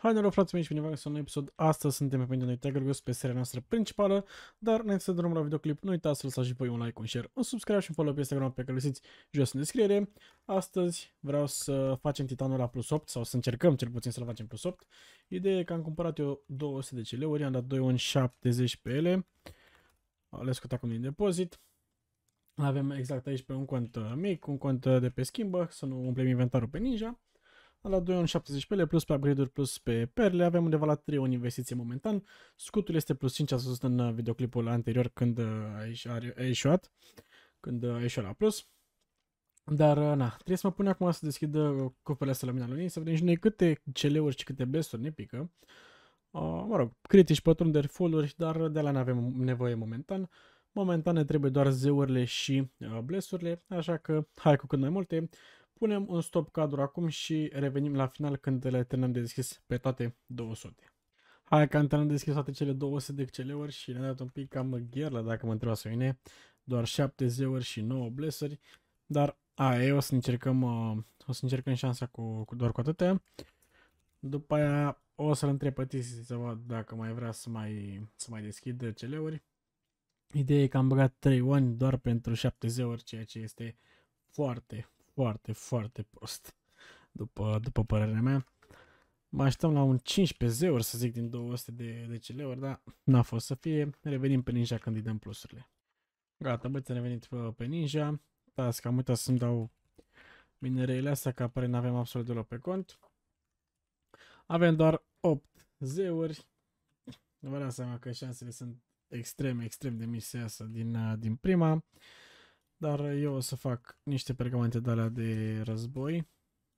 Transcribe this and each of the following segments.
Haide, frate, mei și bine v-am episod. Astăzi suntem pe noi Ghost pe seria noastră principală, dar înainte să drum la videoclip, nu uitați să lăsați și voi un like, un share, un subscribe și un follow pe Instagram pe care găsiți jos în descriere. Astăzi vreau să facem Titanul la plus 8 sau să încercăm cel puțin să-l facem plus 8. Ideea e că am cumpărat eu 200 de celeuri, am dat 2,70 pe ele. ales cât acum din depozit. Avem exact aici pe un cont mic, un cont de pe schimbă, să nu umplem inventarul pe Ninja la 2 pele plus pe upgrade-uri, plus pe perle, avem undeva la 3 ori investiție momentan. Scutul este plus 5, a văzut în uh, videoclipul anterior când uh, a ieșuat, când uh, a ieșuat la plus. Dar, na, trebuie să mă pun acum să deschid copele astea la mine lui să vedem și noi câte celeuri și câte blesturi ne pică. Uh, mă rog, critici, pătrunderi, full dar de la nu avem nevoie momentan. Momentan ne trebuie doar zeurile și uh, blesurile, așa că hai cu cât mai multe. Punem un stop cadru acum și revenim la final când le terminăm de deschis pe toate 200. Hai că am terminat de deschis toate cele 200 de cele uri și ne am dat un pic cam gherlă dacă mă întreba să vine. Doar 7 zeuri și 9 blesări. Dar a, e, o să încercăm, uh, o să încercăm șansa cu, cu doar cu atâtea. După aia o să-l întreb pe tis, să văd dacă mai vrea să mai, să mai deschid CL-uri. Ideea e că am băgat 3 ani doar pentru 7 zeuri, ceea ce este foarte, foarte, foarte prost, după, după părerea mea. Mă așteptam la un 15 zeuri, să zic, din 200 de, de cl dar n-a fost să fie. Revenim pe Ninja când îi dăm plusurile. Gata, băieți, am revenit pe, pe Ninja. Task, am uitat să-mi dau minereile astea, că apare n-avem absolut deloc pe cont. Avem doar 8 zeuri. Vă dați seama că șansele sunt extrem, extrem de mici să iasă din, din prima. Dar eu o să fac niște pergamente de alea de război,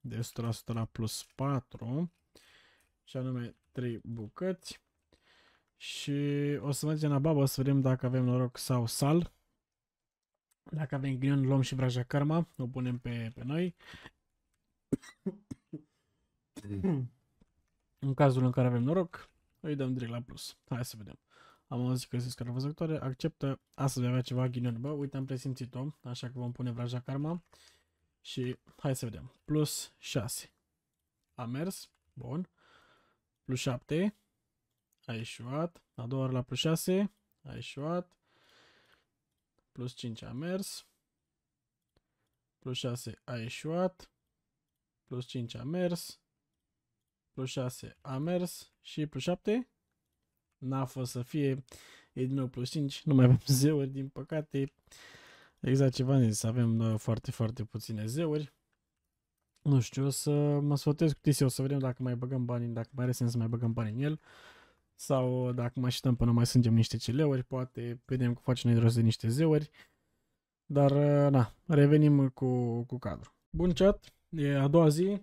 de 100% la plus 4, și anume 3 bucăți. Și o să mergem la babă, să vedem dacă avem noroc sau sal. Dacă avem ghinion, luăm și vraja karma, o punem pe, pe noi. în cazul în care avem noroc, îi dăm direct la plus. Hai să vedem. Am auzit că zis că văzătoare, acceptă, astăzi avea ceva ghinion, bă, uite am presimțit-o, așa că vom pune vraja karma și hai să vedem, plus 6, a mers, bun, plus 7, a ieșuat, a doua oară la plus 6, a ieșuat, plus 5 a mers, plus 6 a ieșuat, plus 5 a mers, plus 6 a mers și plus 7 n-a fost să fie, e din nou plus 5, nu mai avem zeuri, din păcate. Exact ce v-am zis, avem uh, foarte, foarte puține zeuri. Nu știu, o să mă sfătuiesc cu Tisi, o să vedem dacă mai băgăm bani, dacă mai are sens să mai băgăm bani în el. Sau dacă mai așteptăm până mai sângem niște celeuri, poate vedem că facem noi rost de niște zeuri. Dar, uh, na, revenim cu, cu cadrul. Bun chat, e a doua zi,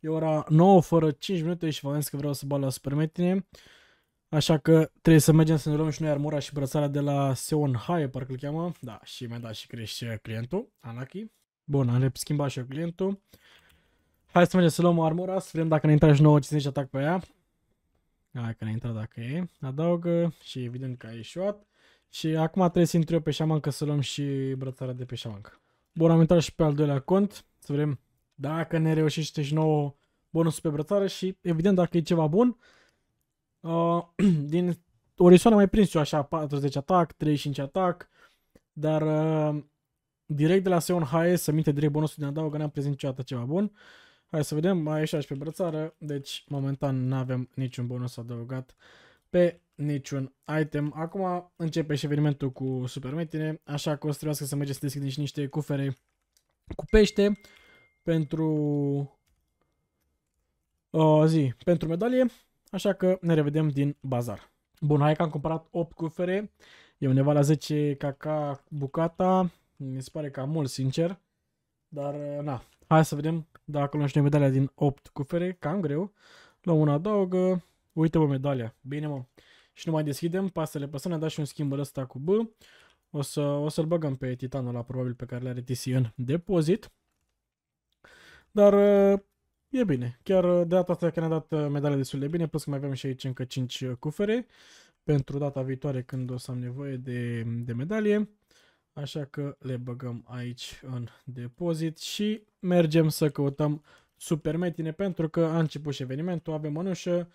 e ora 9 fără 5 minute și vă zis că vreau să bag la supermetine. Așa că trebuie să mergem să ne luăm și noi armura și brățarea de la Seon Hae, parcă îl cheamă. Da, și mi-a dat și crește clientul, Anaki. Bun, am schimbat și eu clientul. Hai să mergem să luăm armura, să vedem dacă ne intră și nouă 50 atac pe ea. Hai că ne intră dacă e. Adaugă și evident că a ieșuat. Și acum trebuie să intru eu pe șamancă să luăm și brățarea de pe șamancă. Bun, am intrat și pe al doilea cont. Să vedem dacă ne reușește și nouă bonusul pe brățară și evident dacă e ceva bun. Uh, din Orison am mai prins eu așa 40 atac, 35 atac, dar uh, direct de la Seon hai să minte direct bonusul din adaugă, n-am prins niciodată ceva bun. Hai să vedem, mai așa și pe brățară, deci momentan nu avem niciun bonus adăugat pe niciun item. Acum începe și evenimentul cu Metine, așa că o să trebuiască să mergem să deschidem și niște cufere cu pește pentru o uh, zi, pentru medalie. Așa că ne revedem din bazar. Bun, hai că am cumpărat 8 cufere. E undeva la 10 caca bucata. Mi se pare că am mult, sincer. Dar, na, hai să vedem dacă luăm și noi medalia din 8 cufere. Cam greu. Luăm una adaugă. Uite, vă medalia. Bine, mă. Și nu mai deschidem. Pasele păsăm. Ne-a dat și un schimb ăsta cu B. O, să, o să-l băgăm pe titanul ăla, probabil, pe care le are TC în depozit. Dar E bine, chiar uh, de data asta că ne-a dat uh, medale destul de bine, plus că mai avem și aici încă 5 uh, cufere pentru data viitoare când o să am nevoie de, de medalie. Așa că le băgăm aici în depozit și mergem să căutăm supermetine pentru că a început și evenimentul, avem mănușă,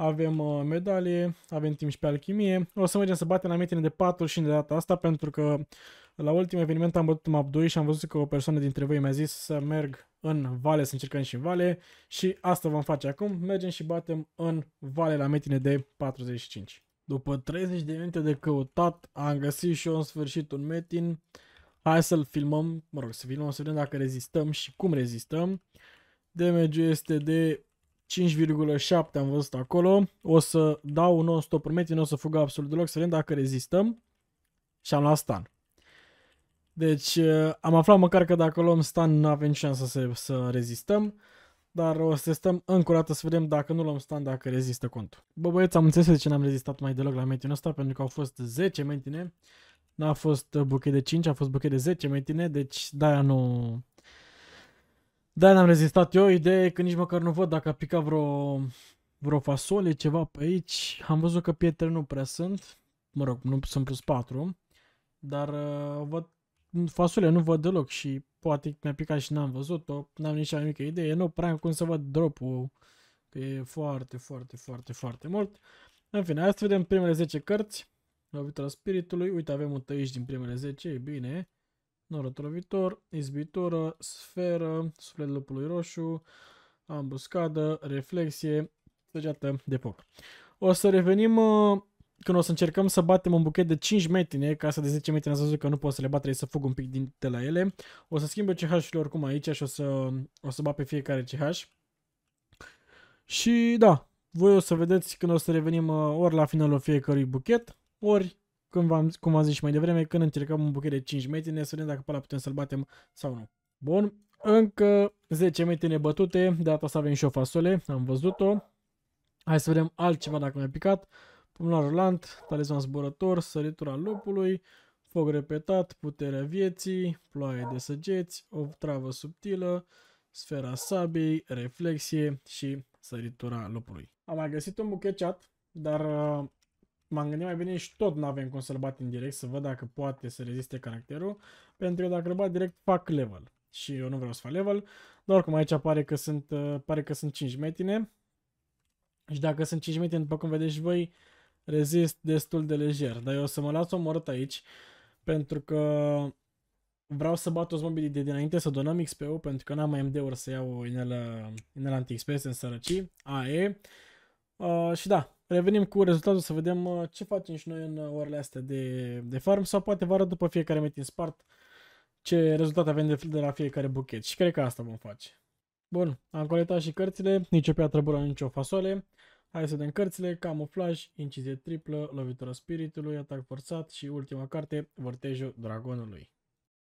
avem uh, medalie, avem timp și pe alchimie. O să mergem să batem la metine de 4 și de data asta, pentru că la ultimul eveniment am bătut map 2 și am văzut că o persoană dintre voi mi-a zis să merg în vale, să încercăm și în vale și asta vom face acum. Mergem și batem în vale la metine de 45. După 30 de minute de căutat, am găsit și eu în sfârșit un metin. Hai să-l filmăm, mă rog, să filmăm să vedem dacă rezistăm și cum rezistăm. Damage este de 5,7 am văzut acolo. O să dau non-stop promete, nu o să fugă absolut deloc, să vedem dacă rezistăm. Și am luat stan. Deci uh, am aflat măcar că dacă luăm stan nu avem șansă să, să rezistăm. Dar o să testăm încă o dată să vedem dacă nu luăm stand, dacă rezistă contul. Bă băieți, am înțeles de ce n-am rezistat mai deloc la metinul ăsta, pentru că au fost 10 mentine. N-a fost buchet de 5, a fost buchet de 10 mentine, deci de-aia nu, da, n-am rezistat eu. Idee că nici măcar nu văd dacă a picat vreo, vreo fasole, ceva pe aici. Am văzut că pietre nu prea sunt. Mă rog, nu sunt plus 4. Dar uh, văd fasole, nu văd deloc și poate mi-a picat și n-am văzut-o. N-am nici mică idee. Nu prea am cum să văd drop-ul. Că e foarte, foarte, foarte, foarte mult. În fine, hai să vedem primele 10 cărți. La Spiritului. Uite, avem un tăiș din primele 10. E bine norotolovitor, izbitură, sferă, suflet lupului roșu, ambuscadă, reflexie, săgeată de foc. O să revenim uh, când o să încercăm să batem un buchet de 5 metine, ca să de 10 metine ați văzut că nu pot să le bat, trebuie să fug un pic din, de la ele. O să schimbă CH-urile oricum aici și o să, o să bat pe fiecare CH. Și da, voi o să vedeți când o să revenim uh, ori la finalul fiecărui buchet, ori când v-am, cum am zis și mai devreme, când încercăm un buchet de 5 metri, ne spunem dacă pe ăla putem să-l batem sau nu. Bun, încă 10 metri nebătute, de data asta avem și o fasole, am văzut-o. Hai să vedem altceva dacă mi-a picat. Pumnar rulant, talisman zburător, săritura lupului, foc repetat, puterea vieții, ploaie de săgeți, o travă subtilă, sfera sabiei, reflexie și săritura lupului. Am mai găsit un buchet chat, dar m-am gândit mai bine și tot nu avem cum să-l bat în direct, să văd dacă poate să reziste caracterul, pentru că dacă îl bat direct fac level. Și eu nu vreau să fac level, dar oricum aici uh, pare că sunt, pare că sunt 5 metine. Și dacă sunt 5 metine, după cum vedeți voi, rezist destul de lejer. Dar eu o să mă las omorât aici, pentru că vreau să bat toți mobilii de dinainte, să donăm XP-ul, pentru că n-am mai MD-uri să iau inelă, inelă anti-XP, să însărăci, AE. Uh, și da, Revenim cu rezultatul să vedem uh, ce facem și noi în uh, orele astea de, de farm sau poate vara după fiecare meeting spart ce rezultate avem de, de la fiecare buchet și cred că asta vom face. Bun, am colectat și cărțile, nicio piatră bună, nicio fasole. Hai să vedem cărțile, camuflaj, incizie triplă, lovitura spiritului, atac forțat și ultima carte, vârtejul dragonului.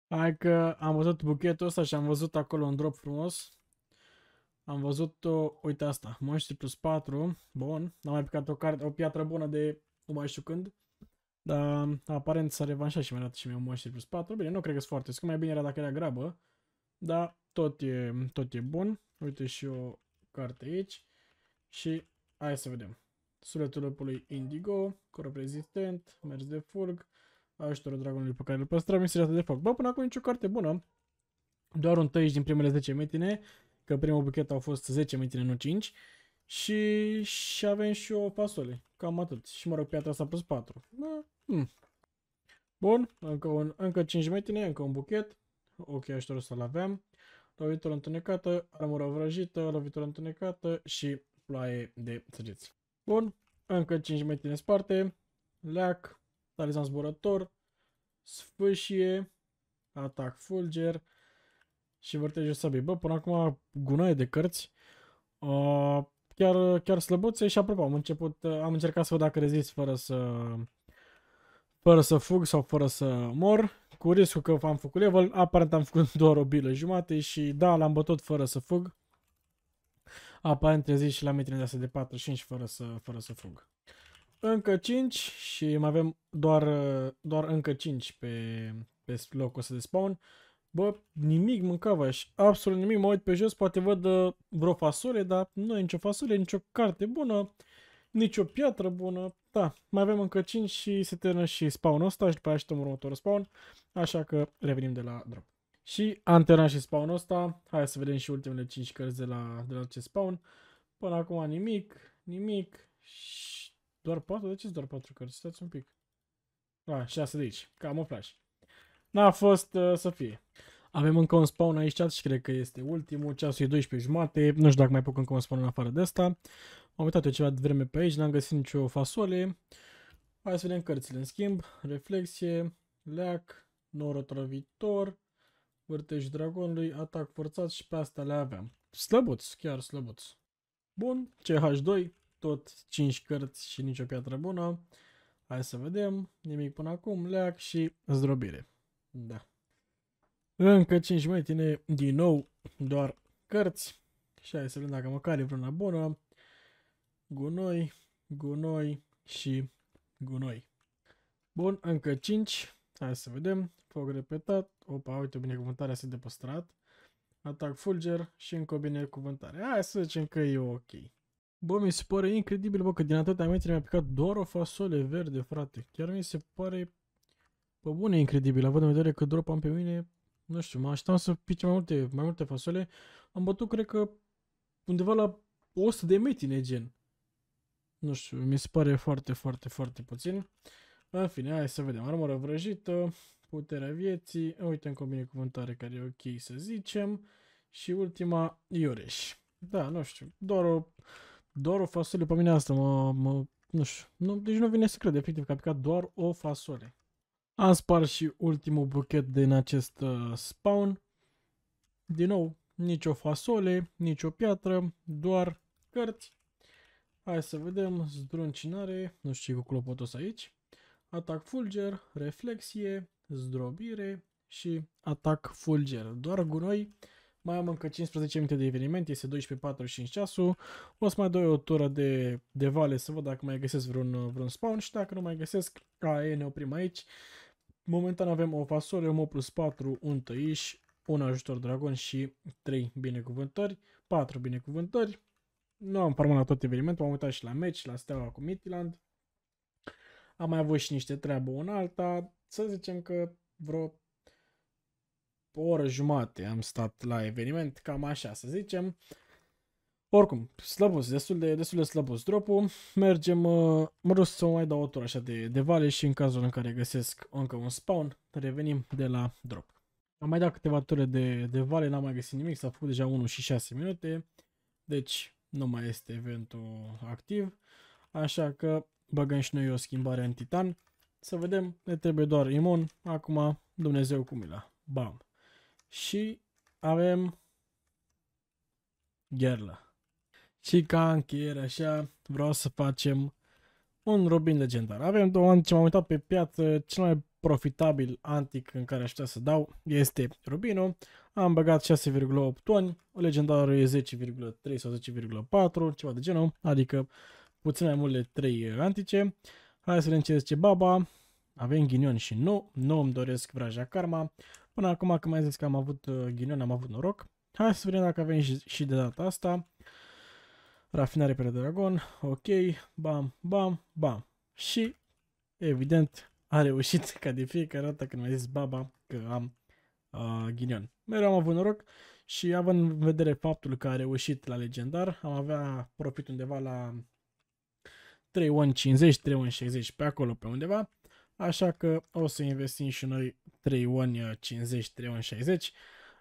Hai că am văzut buchetul ăsta și am văzut acolo un drop frumos. Am văzut-o, uite asta, Monștri plus 4, bun, n-am mai picat o carte, o piatră bună de nu mai știu când, dar aparent s-a revanșat și mi-a dat și mie un Monștri plus 4, bine, nu cred că sunt foarte scum, mai bine era dacă era grabă, dar tot e, tot e bun, uite și o carte aici și hai să vedem. Suletul lupului Indigo, corp rezistent, mers de furg, ajutorul dragonului pe care îl păstrăm, misterioasă de foc. Bă, până acum nicio carte bună, doar un tăiș din primele 10 metine, că primul buchet au fost 10 mântine, nu 5. Și, și avem și o fasole, cam atât. Și mă rog, piatra asta plus 4. Da. hmm. Bun, încă, un, încă 5 metine, încă un buchet. Ok, ajutorul să-l avem. Lovitură întunecată, armură vrăjită, lovitură întunecată și ploaie de săgeți. Bun, încă 5 în sparte. Leac, talizan zburător, sfâșie, atac fulger, și vârtejul sabie. Bă, până acum gunoaie de cărți, uh, chiar, chiar slăbuțe și apropo, am, început, uh, am încercat să văd dacă rezist fără să, fără să fug sau fără să mor, cu riscul că am făcut level, aparent am făcut doar o bilă jumate și da, l-am bătut fără să fug. Aparent rezist și la mitrile de 45 fără să, fără să fug. Încă 5 și mai avem doar, doar încă 5 pe, pe locul ăsta de spawn. Bă, nimic mâncava și absolut nimic. Mă uit pe jos, poate văd uh, vreo fasole, dar nu e nicio fasole, nicio carte bună, nicio piatră bună. Da, mai avem încă 5 și se termină și spawnul ăsta și după aia așteptăm următorul spawn. Așa că revenim de la drop. Și antena și spawnul ăsta. Hai să vedem și ultimele 5 cărți de la, de la acest spawn. Până acum nimic, nimic și doar 4? De ce doar 4 cărți? Stați un pic. A, 6 de aici. cam flash n-a fost uh, să fie. Avem încă un spawn aici și cred că este ultimul, ceasul e 12 jumate, nu știu dacă mai pot încă un spawn în afară de asta. am uitat ceva de vreme pe aici, n-am găsit nicio fasole. Hai să vedem cărțile, în schimb, reflexie, leac, norotravitor, vârtej dragonului, atac forțat și pe asta le aveam. Slăbuț, chiar slăbuț. Bun, CH2, tot 5 cărți și nicio piatră bună. Hai să vedem, nimic până acum, leac și zdrobire. Da. Încă 5 metine, din nou, doar cărți. Și hai să vedem dacă măcar e vreuna bună. Gunoi, gunoi și gunoi. Bun, încă 5. Hai să vedem. Foc repetat. Opa, uite, binecuvântarea se de păstrat. Atac fulger și încă o binecuvântare. Hai să zicem că e ok. Bă, mi se pare incredibil, bă, că din atâtea metri mi-a picat doar o fasole verde, frate. Chiar mi se pare pe bune, incredibil, având în vedere că drop am pe mine, nu știu, mă așteptam să pice mai multe, mai multe fasole. Am bătut, cred că, undeva la 100 de metine, gen. Nu știu, mi se pare foarte, foarte, foarte puțin. În fine, hai să vedem. Armură vrăjită, puterea vieții, uite încă o binecuvântare care e ok să zicem. Și ultima, Iureș. Da, nu știu, doar o, doar o fasole pe mine asta mă, mă nu știu, nu, deci nu vine să cred, efectiv, că a picat doar o fasole. Am spart și ultimul buchet din acest uh, spawn. Din nou, nicio fasole, nicio piatră, doar cărți. Hai să vedem, zdruncinare, nu știu ce cu clopotos aici. Atac fulger, reflexie, zdrobire și atac fulger. Doar gunoi. Mai am încă 15 minute de eveniment, este 12.45 ceasul. O să mai dau o tură de, de vale să văd dacă mai găsesc vreun, uh, vreun spawn și dacă nu mai găsesc, Ca e, ne oprim aici. Momentan avem o fasole, un plus 4, un tăiș, un ajutor dragon și 3 binecuvântări, 4 binecuvântări. Nu am la tot evenimentul, am uitat și la meci, la steaua cu Midland. Am mai avut și niște treabă în alta, să zicem că vreo o oră jumate am stat la eveniment, cam așa să zicem. Oricum, slăbus, destul de, destul de slăbus dropul. Mergem, uh, mă rog să mai dau o tură așa de, de vale și în cazul în care găsesc încă un spawn, revenim de la drop. Am mai dat câteva ture de, de vale, n-am mai găsit nimic, s-a făcut deja 1 și 6 minute, deci nu mai este eventul activ, așa că băgăm și noi o schimbare în titan. Să vedem, ne trebuie doar imun, acum Dumnezeu cu mila. Bam! Și avem Gherla. Și ca încheiere așa, vreau să facem un Robin legendar. Avem două ani ce m-am uitat pe piață, cel mai profitabil antic în care aș să dau este rubinul Am băgat 6,8 toni, legendarul e 10,3 sau 10,4, ceva de genul, adică puțin mai multe 3 antice. Hai să vedem ce zice baba. Avem ghinion și nu, nu îmi doresc vraja karma. Până acum, când mai zis că am avut uh, ghinion, am avut noroc. Hai să vedem dacă avem și de data asta rafinare pe Dragon, ok, bam, bam, bam. Și, evident, a reușit ca de fiecare dată când mi-a zis baba că am uh, ghinion. Mereu am avut noroc și având în vedere faptul că a reușit la legendar, am avea profit undeva la 3150, 3160 pe acolo, pe undeva. Așa că o să investim și noi 3150, 3160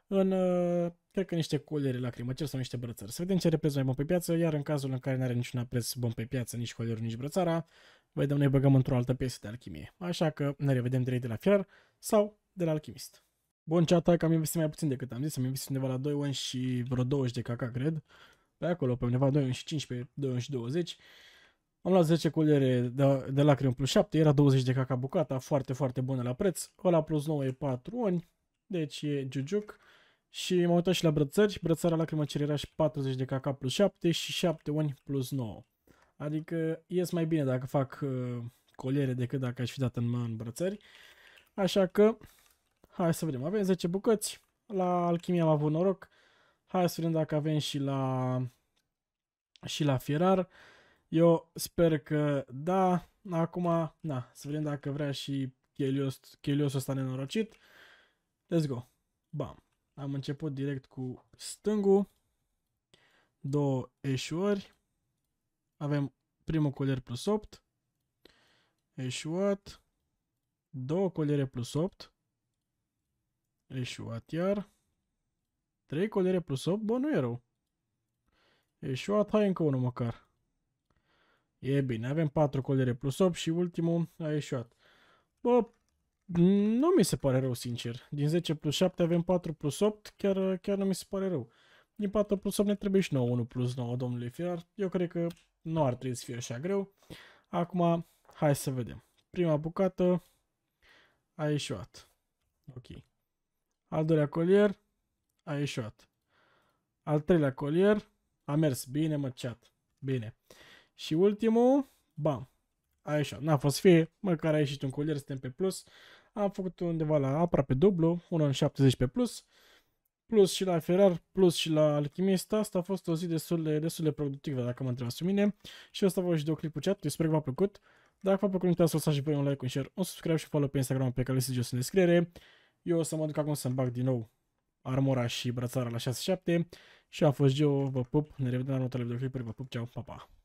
în, uh, cred că niște colere lacrimăceri sau niște brățări. Să vedem ce reprezintă mai bun pe piață, iar în cazul în care nu are niciun preț bun pe piață, nici colerul, nici brățara, vedem noi băgăm într-o altă piesă de alchimie. Așa că ne revedem direct de la fiar sau de la alchimist. Bun, ceata că am investit mai puțin decât am zis, am investit undeva la 2 ani și vreo 20 de caca, cred. Pe acolo, pe undeva 2 ani și 15, 2 ani și 20. Am luat 10 culere de, de lacrimi plus 7, era 20 de caca bucata, foarte, foarte bună la preț. Ăla plus 9 e 4 ani, deci e jujuc. Și m-am uitat și la brățări, la lacrimă cererea și 40 de caca plus 7 și 7 uni plus 9. Adică ies mai bine dacă fac uh, coliere decât dacă aș fi dat în mână în brățări. Așa că, hai să vedem. Avem 10 bucăți. La alchimie am avut noroc. Hai să vedem dacă avem și la, și la fierar. Eu sper că da. Acum, na, să vedem dacă vrea și Cheliosul ăsta nenorocit. Let's go. Bam. Am început direct cu stângul, două eșuări, avem primul colier plus 8, eșuat, două coliere plus 8, eșuat iar, trei coliere plus 8, bă, nu e rău. Eșuat, hai încă unul măcar. E bine, avem patru coliere plus 8 și ultimul a eșuat. Bă, nu mi se pare rău, sincer. Din 10 plus 7 avem 4 plus 8, chiar, chiar nu mi se pare rău. Din 4 plus 8 ne trebuie și 9, 1 plus 9, domnule Firar. Eu cred că nu ar trebui să fie așa greu. Acum, hai să vedem. Prima bucată a ieșuat. Ok. Al doilea colier a ieșuat. Al treilea colier a mers bine, mă, chat. Bine. Și ultimul, bam, a ieșit. N-a fost fie, măcar a ieșit un colier, suntem pe plus. Am făcut undeva la aproape dublu, 1,70 pe plus, plus și la Ferrar, plus și la Alchimist. Asta a fost o zi destul de, destul de productivă, dacă mă întrebați pe mine. Și asta a fost videoclipul chat, sper că v-a plăcut. Dacă v-a plăcut, nu uitați să lăsați și pe un like, un share, un subscribe și follow pe Instagram pe care lăsați jos în descriere. Eu o să mă duc acum să-mi bag din nou armura și brățara la 6-7 și a fost Geo, vă pup, ne revedem la următoarele videoclipuri, vă pup, ceau, pa, pa!